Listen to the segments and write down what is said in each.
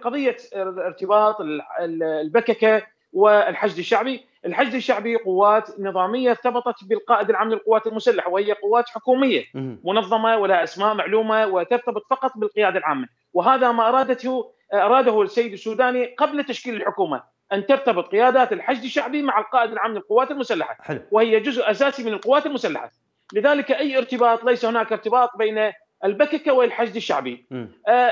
قضيه ارتباط البككه والحشد الشعبي، الحشد الشعبي قوات نظاميه ارتبطت بالقائد العام للقوات المسلحه وهي قوات حكوميه منظمه ولها اسماء معلومه وترتبط فقط بالقياده العامه، وهذا ما ارادته اراده السيد السوداني قبل تشكيل الحكومه، ان ترتبط قيادات الحشد الشعبي مع القائد العام للقوات المسلحه حلو. وهي جزء اساسي من القوات المسلحه لذلك اي ارتباط ليس هناك ارتباط بين البككه والحشد الشعبي آه،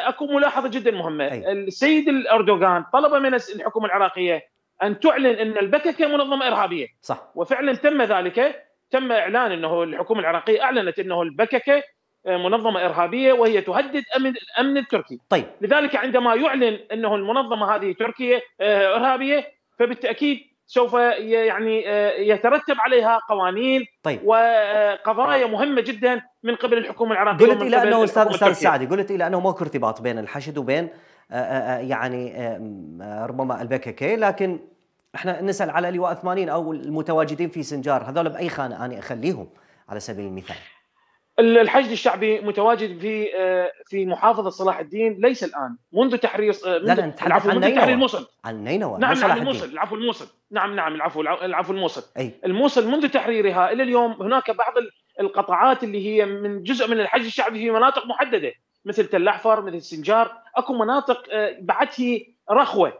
اكو ملاحظه جدا مهمه أي. السيد الاردوغان طلب من الحكومه العراقيه ان تعلن ان البككه منظمه ارهابيه صح وفعلا تم ذلك تم اعلان انه الحكومه العراقيه اعلنت انه البككه آه، منظمه ارهابيه وهي تهدد امن الامن التركي طيب لذلك عندما يعلن انه المنظمه هذه تركيه آه، ارهابيه فبالتاكيد سوف يعني آه، يترتب عليها قوانين طيب. وقضايا آه، مهمه جدا من قبل الحكومه العراقيه قلت الى انه استاذ استاذ سعدي قلت الى انه ماكو ارتباط بين الحشد وبين آه، يعني ربما البككي لكن احنا نسال على لواء 80 او المتواجدين في سنجار هذول باي خانه انا اخليهم على سبيل المثال الحشد الشعبي متواجد في آه، في محافظه صلاح الدين ليس الان منذ تحرير آه، منذ لا لا منذ عن الموصل عن نينوى نعم نعم الموصل العفو الموصل نعم نعم العفو العفو الموصل أي. الموصل منذ تحريرها الى اليوم هناك بعض القطاعات اللي هي من جزء من الحشد الشعبي في مناطق محدده مثل تل احفر مثل سنجار اكو مناطق آه، بعته رخوه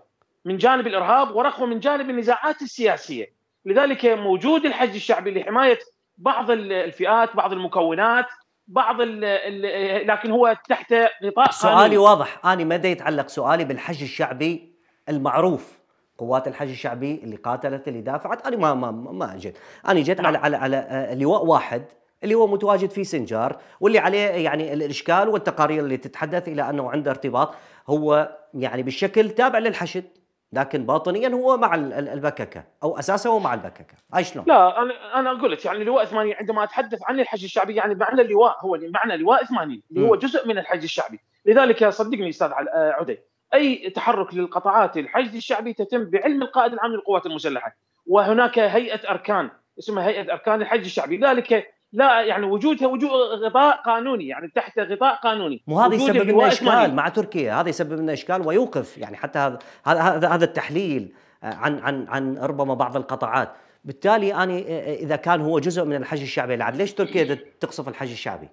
من جانب الارهاب ورخوه من جانب النزاعات السياسيه لذلك موجود الحشد الشعبي لحمايه بعض الفئات بعض المكونات بعض الـ الـ لكن هو تحت غطاء سؤالي قانون. واضح انا ما يتعلق سؤالي بالحج الشعبي المعروف قوات الحج الشعبي اللي قاتلت اللي دافعت انا ما ما ما جيت انا جيت نعم. على على على آه، لواء واحد اللي هو متواجد في سنجار واللي عليه يعني الاشكال والتقارير اللي تتحدث الى انه عنده ارتباط هو يعني بالشكل تابع للحشد لكن باطنيا هو مع البككه او اساسا هو مع البككه هاي شلون؟ لا انا انا اقول لك يعني لواء 80 عندما اتحدث عن الحج الشعبي يعني معنى اللواء هو معنى لواء 80 اللي هو جزء من الحج الشعبي لذلك صدقني استاذ آه، عدي اي تحرك للقطاعات الحج الشعبي تتم بعلم القائد العام للقوات المسلحه وهناك هيئه اركان اسمها هيئه اركان الحج الشعبي لذلك لا يعني وجودها وجود غطاء قانوني يعني تحت غطاء قانوني وهذا يسبب لنا اشكال مع تركيا هذا يسبب لنا اشكال ويوقف يعني حتى هذا هذا هذا التحليل آه، عن عن عن ربما بعض القطاعات بالتالي انا آه، آه، اذا كان هو جزء من الحج الشعبي العاد ليش تركيا تقصف الحج الشعبي؟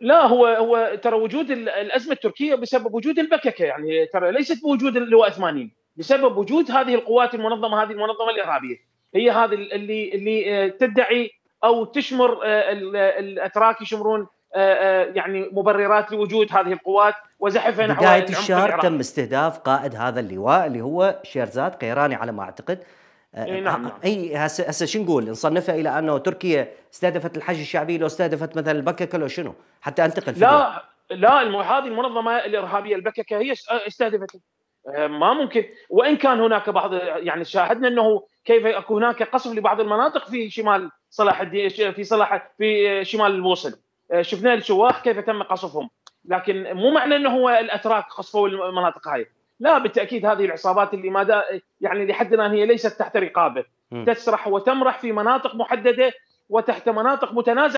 لا هو هو ترى وجود الازمه التركيه بسبب وجود البككه يعني ترى ليست بوجود اللواء 80 بسبب وجود هذه القوات المنظمه هذه المنظمه الارهابيه هي هذه اللي اللي تدعي او تشمر آه، الاتراك يشمرون آه، آه، يعني مبررات لوجود هذه القوات وزحفها نحو بداية الشهر تم استهداف قائد هذا اللواء اللي هو شيرزاد قيراني على ما اعتقد نعم،, نعم اي هسه هسه شو نقول نصنفها الى انه تركيا استهدفت الحج الشعبي لو استهدفت مثلا البككه لو شنو حتى انتقل لا لا هذه المنظمه الارهابيه البككه هي استهدفت ما ممكن وان كان هناك بعض يعني شاهدنا انه كيف هناك قصف لبعض المناطق في شمال صلاح الدين في صلاح في شمال الموصل آه، شفنا الشواح كيف تم قصفهم لكن مو معنى انه هو الاتراك قصفوا المناطق هاي لا بالتاكيد هذه العصابات اللي ما دا يعني لحد الان هي ليست تحت رقابه تسرح وتمرح في مناطق محدده وتحت مناطق متنازعه